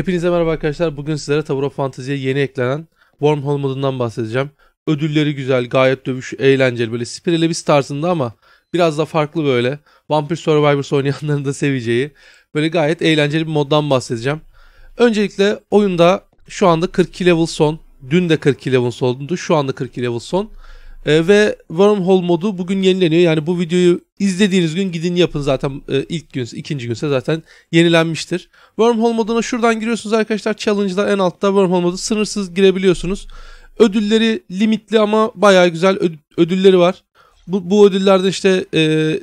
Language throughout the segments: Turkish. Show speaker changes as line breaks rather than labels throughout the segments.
Hepinize merhaba arkadaşlar. Bugün sizlere Tower of Fantasy'ye yeni eklenen Wormhole modundan bahsedeceğim. Ödülleri güzel, gayet dövüş, eğlenceli böyle Spiralebis tarzında ama biraz da farklı böyle. Vampir Survivors oynayanların da seveceği böyle gayet eğlenceli bir moddan bahsedeceğim. Öncelikle oyunda şu anda 42 level son. Dün de 42 level sondu. Şu anda 42 level son. E, ve wormhole modu bugün yenileniyor. Yani bu videoyu izlediğiniz gün gidin yapın zaten e, ilk gün, ikinci günse zaten yenilenmiştir. Wormhole moduna şuradan giriyorsunuz arkadaşlar. Challenge'da en altta wormhole modu sınırsız girebiliyorsunuz. Ödülleri limitli ama bayağı güzel ödülleri var. Bu, bu ödüllerde işte e,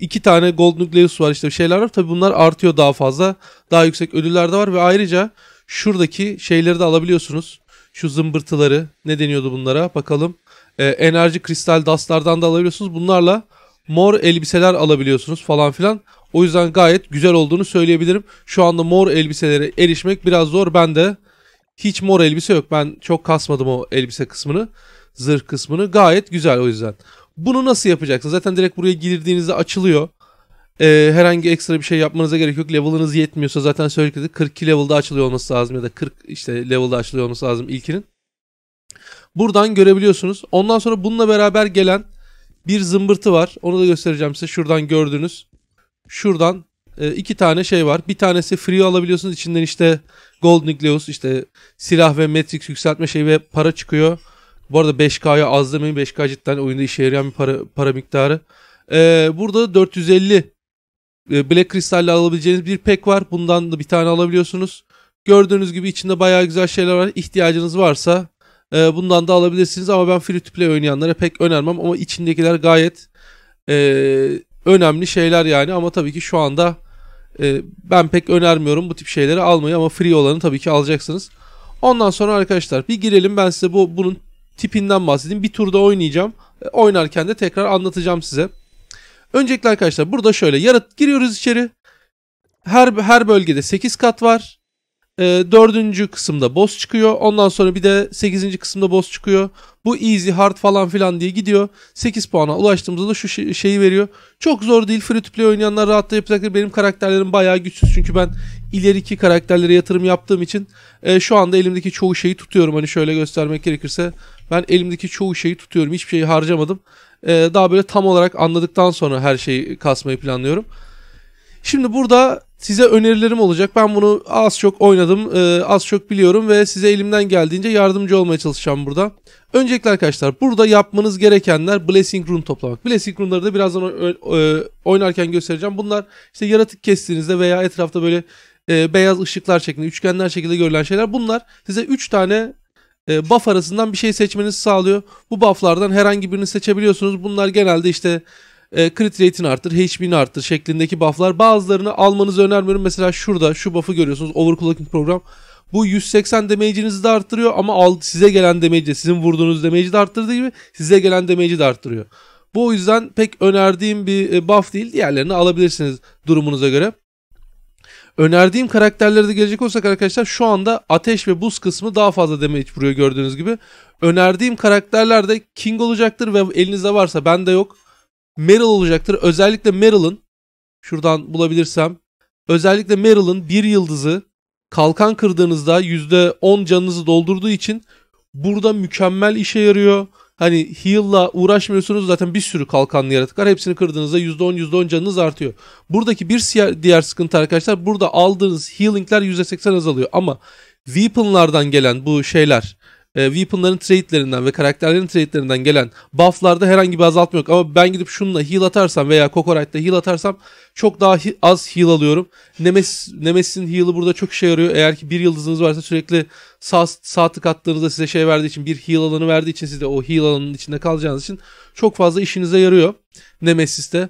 iki tane Gold Nucleus var işte şeyler var. Tabi bunlar artıyor daha fazla. Daha yüksek ödüller de var ve ayrıca şuradaki şeyleri de alabiliyorsunuz. Şu zımbırtıları ne deniyordu bunlara bakalım e, enerji kristal dastlardan da alabiliyorsunuz. Bunlarla mor elbiseler alabiliyorsunuz falan filan. O yüzden gayet güzel olduğunu söyleyebilirim. Şu anda mor elbiselere erişmek biraz zor. Ben de hiç mor elbise yok. Ben çok kasmadım o elbise kısmını. Zırh kısmını. Gayet güzel o yüzden. Bunu nasıl yapacaksınız? Zaten direkt buraya girdiğinizde açılıyor. Ee, herhangi ekstra bir şey yapmanıza gerek yok. Level'ınız yetmiyorsa zaten söyledik 42 level'da açılıyor olması lazım ya da 40 işte level'da açılıyor olması lazım ilkinin. Buradan görebiliyorsunuz. Ondan sonra bununla beraber gelen bir zımbırtı var. Onu da göstereceğim size. Şuradan gördünüz. Şuradan e, iki tane şey var. Bir tanesi free alabiliyorsunuz. İçinden işte Gold Nucleus, işte silah ve Matrix yükseltme şeyi ve para çıkıyor. Bu arada 5K'ya az demeyin. 5K cidden oyunda işe yarayan bir para, para miktarı. Ee, burada 450 e, Black Crystal ile alabileceğiniz bir pek var. Bundan da bir tane alabiliyorsunuz. Gördüğünüz gibi içinde bayağı güzel şeyler var. İhtiyacınız varsa e, bundan da alabilirsiniz ama ben free to play oynayanlara pek önermem ama içindekiler gayet e, önemli şeyler yani ama tabii ki şu anda e, ben pek önermiyorum bu tip şeyleri almayı ama free olanı tabii ki alacaksınız. Ondan sonra arkadaşlar bir girelim ben size bu bunun tipinden bahsedeyim. Bir turda oynayacağım. E, oynarken de tekrar anlatacağım size. Öncelikle arkadaşlar burada şöyle yarat giriyoruz içeri. Her her bölgede 8 kat var. E, dördüncü kısımda boss çıkıyor. Ondan sonra bir de sekizinci kısımda boss çıkıyor. Bu easy, hard falan filan diye gidiyor. 8 puana ulaştığımızda da şu şey, şeyi veriyor. Çok zor değil. Free to play oynayanlar rahatla yapacaklar. Benim karakterlerim bayağı güçsüz. Çünkü ben ileriki karakterlere yatırım yaptığım için e, şu anda elimdeki çoğu şeyi tutuyorum. Hani şöyle göstermek gerekirse ben elimdeki çoğu şeyi tutuyorum. Hiçbir şeyi harcamadım. E, daha böyle tam olarak anladıktan sonra her şeyi kasmayı planlıyorum. Şimdi burada size önerilerim olacak. Ben bunu az çok oynadım, e, az çok biliyorum ve size elimden geldiğince yardımcı olmaya çalışacağım burada. Öncelikle arkadaşlar burada yapmanız gerekenler Blessing Rune toplamak. Blessing Rune'ları da birazdan e, oynarken göstereceğim. Bunlar işte yaratık kestiğinizde veya etrafta böyle e, beyaz ışıklar şeklinde, üçgenler şekilde görülen şeyler. Bunlar size 3 tane buff arasından bir şey seçmenizi sağlıyor. Bu bufflardan herhangi birini seçebiliyorsunuz. Bunlar genelde işte e, crit rate'ini artır, HP'ni artır şeklindeki buff'lar. Bazılarını almanızı önermiyorum. Mesela şurada şu buff'ı görüyorsunuz. Overclocking program. Bu 180 damage'inizi de arttırıyor ama size gelen damage'i, sizin vurduğunuz damage'i de arttırdığı gibi size gelen damage'i de arttırıyor. Bu o yüzden pek önerdiğim bir e, buff değil. Diğerlerini alabilirsiniz durumunuza göre. Önerdiğim karakterlere de gelecek olsak arkadaşlar şu anda ateş ve buz kısmı daha fazla damage vuruyor gördüğünüz gibi. Önerdiğim karakterler de King olacaktır ve elinizde varsa bende yok. Meryl olacaktır. Özellikle Meryl'ın şuradan bulabilirsem özellikle Meryl'ın bir yıldızı kalkan kırdığınızda %10 canınızı doldurduğu için burada mükemmel işe yarıyor. Hani heal'la uğraşmıyorsunuz zaten bir sürü kalkanlı var. Hepsini kırdığınızda %10 %10 canınız artıyor. Buradaki bir diğer sıkıntı arkadaşlar burada aldığınız healingler %80 azalıyor. Ama weaponlardan gelen bu şeyler e, weaponların trade'lerinden ve karakterlerin trade'lerinden gelen buff'larda herhangi bir azaltma yok. Ama ben gidip şununla heal atarsam veya Kokorite'da heal atarsam çok daha he- az heal alıyorum. Nemes Nemesis'in heal'ı burada çok işe yarıyor. Eğer ki bir yıldızınız varsa sürekli sağ, sağ tık attığınızda size şey verdiği için bir heal alanı verdiği için size o heal alanının içinde kalacağınız için çok fazla işinize yarıyor Nemesis'te.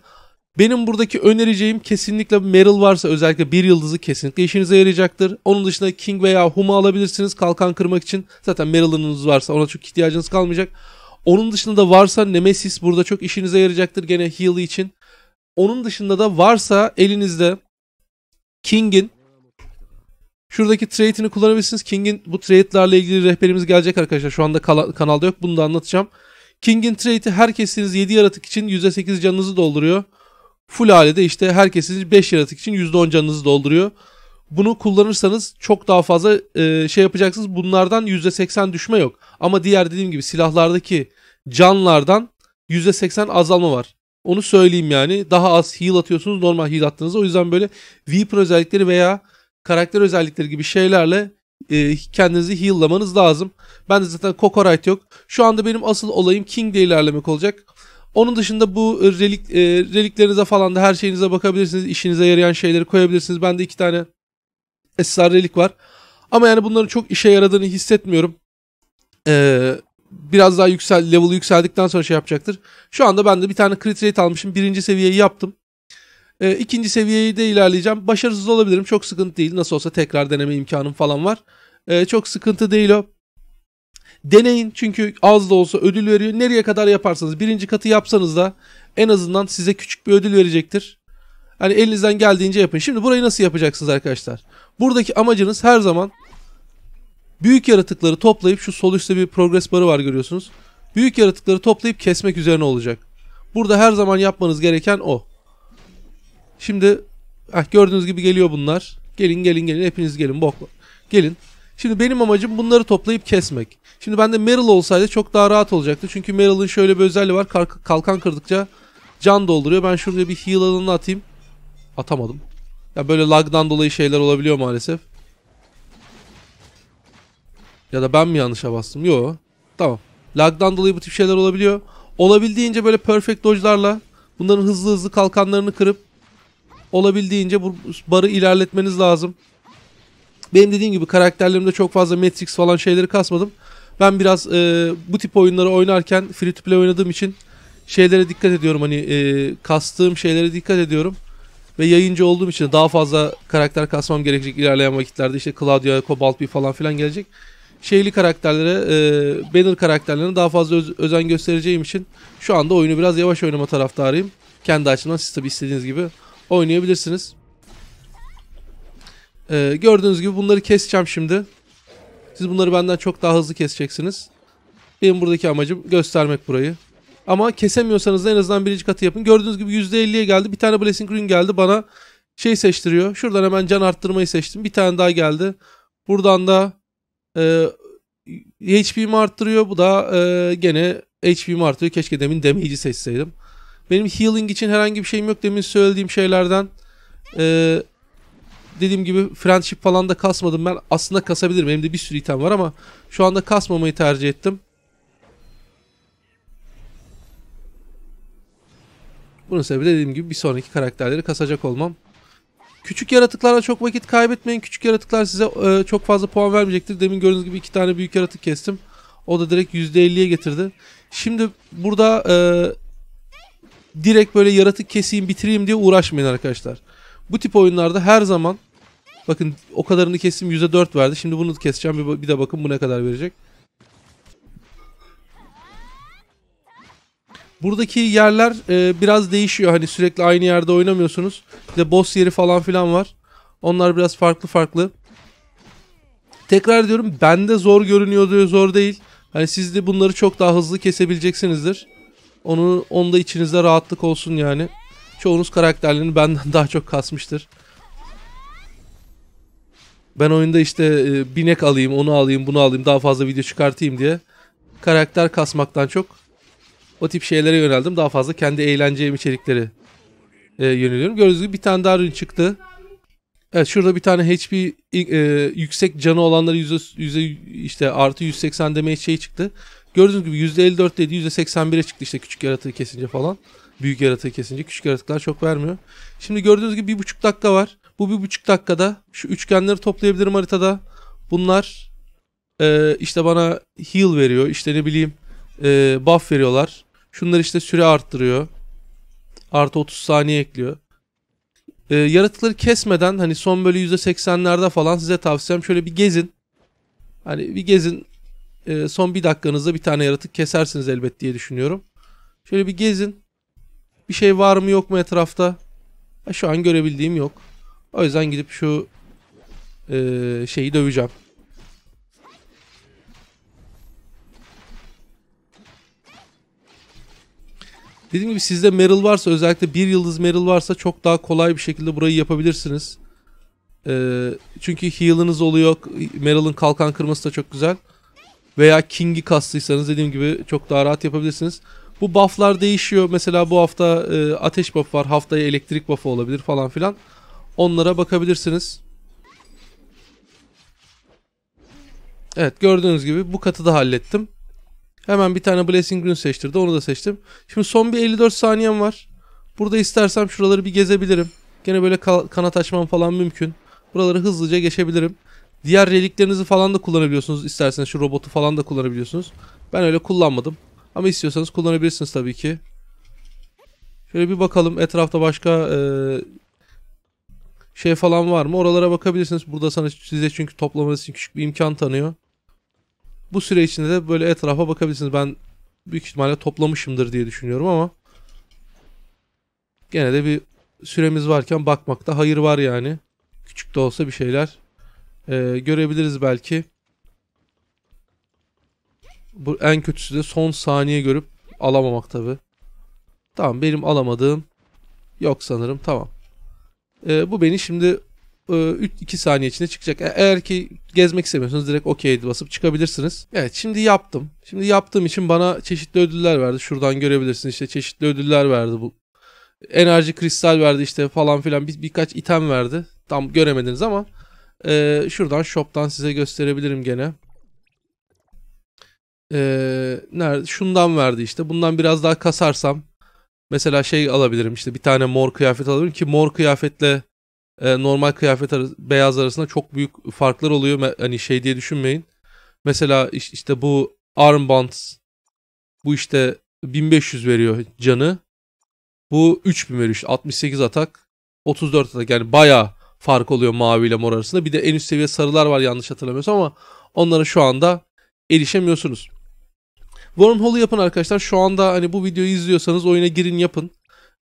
Benim buradaki önereceğim kesinlikle Merrill varsa özellikle bir yıldızı kesinlikle işinize yarayacaktır. Onun dışında King veya Huma alabilirsiniz kalkan kırmak için. Zaten Merrill'ınız varsa ona çok ihtiyacınız kalmayacak. Onun dışında da varsa Nemesis burada çok işinize yarayacaktır gene heal için. Onun dışında da varsa elinizde King'in Şuradaki trade'ini kullanabilirsiniz. King'in bu trade'lerle ilgili rehberimiz gelecek arkadaşlar. Şu anda kanalda yok. Bunu da anlatacağım. King'in trade'i her kestiğiniz 7 yaratık için %8 canınızı dolduruyor. Full halede işte herkesin 5 yaratık için %10 canınızı dolduruyor. Bunu kullanırsanız çok daha fazla e, şey yapacaksınız. Bunlardan %80 düşme yok. Ama diğer dediğim gibi silahlardaki canlardan %80 azalma var. Onu söyleyeyim yani. Daha az heal atıyorsunuz normal heal attığınızda. O yüzden böyle Viper özellikleri veya karakter özellikleri gibi şeylerle e, kendinizi heal'lamanız lazım. Ben de zaten Kokorite yok. Şu anda benim asıl olayım King King'de ilerlemek olacak. Onun dışında bu e, relik, e, reliklerinize falan da her şeyinize bakabilirsiniz. İşinize yarayan şeyleri koyabilirsiniz. Bende iki tane esrar relik var. Ama yani bunların çok işe yaradığını hissetmiyorum. Ee, biraz daha yüksel, level yükseldikten sonra şey yapacaktır. Şu anda ben de bir tane crit rate almışım. Birinci seviyeyi yaptım. Ee, ikinci seviyeyi de ilerleyeceğim. Başarısız olabilirim. Çok sıkıntı değil. Nasıl olsa tekrar deneme imkanım falan var. Ee, çok sıkıntı değil o. Deneyin çünkü az da olsa ödül veriyor. Nereye kadar yaparsanız birinci katı yapsanız da en azından size küçük bir ödül verecektir. Hani elinizden geldiğince yapın. Şimdi burayı nasıl yapacaksınız arkadaşlar? Buradaki amacınız her zaman büyük yaratıkları toplayıp şu sol üstte bir progress barı var görüyorsunuz. Büyük yaratıkları toplayıp kesmek üzerine olacak. Burada her zaman yapmanız gereken o. Şimdi eh, gördüğünüz gibi geliyor bunlar. Gelin gelin gelin hepiniz gelin bokla. Gelin. Şimdi benim amacım bunları toplayıp kesmek. Şimdi bende Meryl olsaydı çok daha rahat olacaktı. Çünkü Meryl'ın şöyle bir özelliği var. Kalkan kırdıkça can dolduruyor. Ben şurada bir heal alanını atayım. Atamadım. Ya böyle lagdan dolayı şeyler olabiliyor maalesef. Ya da ben mi yanlışa bastım? Yo. Tamam. Lagdan dolayı bu tip şeyler olabiliyor. Olabildiğince böyle perfect dodge'larla bunların hızlı hızlı kalkanlarını kırıp olabildiğince bu barı ilerletmeniz lazım. Benim dediğim gibi karakterlerimde çok fazla Matrix falan şeyleri kasmadım. Ben biraz e, bu tip oyunları oynarken free to play oynadığım için şeylere dikkat ediyorum. Hani e, kastığım şeylere dikkat ediyorum. Ve yayıncı olduğum için daha fazla karakter kasmam gerekecek ilerleyen vakitlerde. işte Claudia, Cobalt bir falan filan gelecek. Şeyli karakterlere, e, banner karakterlerine daha fazla öz, özen göstereceğim için şu anda oyunu biraz yavaş oynama taraftarıyım. Kendi açımdan siz tabi istediğiniz gibi oynayabilirsiniz. Ee, gördüğünüz gibi bunları keseceğim şimdi. Siz bunları benden çok daha hızlı keseceksiniz. Benim buradaki amacım göstermek burayı. Ama kesemiyorsanız da en azından birinci katı yapın. Gördüğünüz gibi %50'ye geldi. Bir tane Blessing Green geldi bana şey seçtiriyor. Şuradan hemen can arttırmayı seçtim. Bir tane daha geldi. Buradan da e, HP'mi arttırıyor. Bu da e, gene HP'mi artıyor. Keşke demin damage'i seçseydim. Benim healing için herhangi bir şeyim yok. Demin söylediğim şeylerden. Eee dediğim gibi friendship falan da kasmadım ben. Aslında kasabilirim. Elimde bir sürü item var ama şu anda kasmamayı tercih ettim. Bunun sebebi dediğim gibi bir sonraki karakterleri kasacak olmam. Küçük yaratıklarla çok vakit kaybetmeyin. Küçük yaratıklar size e, çok fazla puan vermeyecektir. Demin gördüğünüz gibi iki tane büyük yaratık kestim. O da direkt %50'ye getirdi. Şimdi burada e, direkt böyle yaratık keseyim bitireyim diye uğraşmayın arkadaşlar. Bu tip oyunlarda her zaman Bakın o kadarını kestim %4 verdi. Şimdi bunu keseceğim. Bir, bir de bakın bu ne kadar verecek. Buradaki yerler e, biraz değişiyor. Hani sürekli aynı yerde oynamıyorsunuz. Bir de boss yeri falan filan var. Onlar biraz farklı farklı. Tekrar diyorum bende zor görünüyordu zor değil. Hani siz de bunları çok daha hızlı kesebileceksinizdir. Onu onda içinizde rahatlık olsun yani. Çoğunuz karakterlerini benden daha çok kasmıştır. Ben oyunda işte e, binek alayım, onu alayım, bunu alayım, daha fazla video çıkartayım diye karakter kasmaktan çok o tip şeylere yöneldim. Daha fazla kendi eğlenceye içerikleri e, yöneliyorum. Gördüğünüz gibi bir tane daha rün çıktı. Evet şurada bir tane HP e, yüksek canı olanları yüzde, yüzde işte artı 180 demeye şey çıktı. Gördüğünüz gibi %54 dedi %81'e çıktı işte küçük yaratığı kesince falan. Büyük yaratığı kesince küçük yaratıklar çok vermiyor. Şimdi gördüğünüz gibi bir buçuk dakika var. Bu bir buçuk dakikada şu üçgenleri toplayabilirim haritada. Bunlar e, işte bana heal veriyor. İşte ne bileyim e, buff veriyorlar. Şunlar işte süre arttırıyor. Artı 30 saniye ekliyor. E, yaratıkları kesmeden hani son böyle %80'lerde falan size tavsiyem şöyle bir gezin. Hani bir gezin e, son bir dakikanızda bir tane yaratık kesersiniz elbet diye düşünüyorum. Şöyle bir gezin. Bir şey var mı yok mu etrafta? Ha, şu an görebildiğim yok. O yüzden gidip şu e, şeyi döveceğim. Dediğim gibi sizde Meryl varsa özellikle bir yıldız Meryl varsa çok daha kolay bir şekilde burayı yapabilirsiniz. Ee, çünkü heal'ınız oluyor. Meryl'ın kalkan kırması da çok güzel. Veya King'i kastıysanız dediğim gibi çok daha rahat yapabilirsiniz. Bu bufflar değişiyor. Mesela bu hafta e, ateş buff var. Haftaya elektrik buffı olabilir falan filan. Onlara bakabilirsiniz. Evet gördüğünüz gibi bu katı da hallettim. Hemen bir tane Blessing Green seçtirdi. Onu da seçtim. Şimdi son bir 54 saniyem var. Burada istersem şuraları bir gezebilirim. Gene böyle kanat açmam falan mümkün. Buraları hızlıca geçebilirim. Diğer reliklerinizi falan da kullanabiliyorsunuz. İsterseniz şu robotu falan da kullanabiliyorsunuz. Ben öyle kullanmadım. Ama istiyorsanız kullanabilirsiniz tabii ki. Şöyle bir bakalım etrafta başka e, şey falan var mı? Oralara bakabilirsiniz. Burada sana size çünkü toplamanız için küçük bir imkan tanıyor. Bu süre içinde de böyle etrafa bakabilirsiniz. Ben büyük ihtimalle toplamışımdır diye düşünüyorum ama gene de bir süremiz varken bakmakta hayır var yani. Küçük de olsa bir şeyler e, görebiliriz belki. Bu en kötüsü de son saniye görüp alamamak tabi. Tamam benim alamadığım yok sanırım tamam. E, bu beni şimdi 2 e, saniye içinde çıkacak. E, eğer ki gezmek istemiyorsanız direkt okey basıp çıkabilirsiniz. Evet şimdi yaptım. Şimdi yaptığım için bana çeşitli ödüller verdi. Şuradan görebilirsiniz işte çeşitli ödüller verdi bu. Enerji kristal verdi işte falan filan bir, birkaç item verdi. Tam göremediniz ama e, şuradan shop'tan size gösterebilirim gene. E, nerede? Şundan verdi işte. Bundan biraz daha kasarsam Mesela şey alabilirim işte bir tane mor kıyafet alabilirim ki mor kıyafetle e, normal kıyafet arası, beyaz arasında çok büyük farklar oluyor. Hani şey diye düşünmeyin. Mesela işte bu armband bu işte 1500 veriyor canı. Bu 3000 veriyor işte 68 atak 34 atak yani baya fark oluyor mavi ile mor arasında. Bir de en üst seviye sarılar var yanlış hatırlamıyorsam ama onlara şu anda erişemiyorsunuz. Wormhole'u yapın arkadaşlar. Şu anda hani bu videoyu izliyorsanız oyuna girin yapın.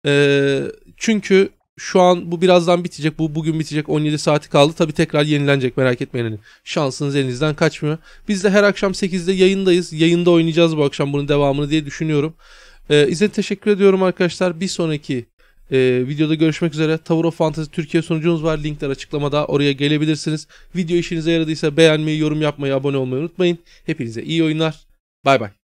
Ee, çünkü şu an bu birazdan bitecek. Bu bugün bitecek. 17 saati kaldı. Tabi tekrar yenilenecek merak etmeyin. Hani şansınız elinizden kaçmıyor. Biz de her akşam 8'de yayındayız. Yayında oynayacağız bu akşam bunun devamını diye düşünüyorum. Ee, izin teşekkür ediyorum arkadaşlar. Bir sonraki e, videoda görüşmek üzere. Tower of Fantasy Türkiye sunucumuz var. Linkler açıklamada. Oraya gelebilirsiniz. Video işinize yaradıysa beğenmeyi, yorum yapmayı, abone olmayı unutmayın. Hepinize iyi oyunlar. Bay bay.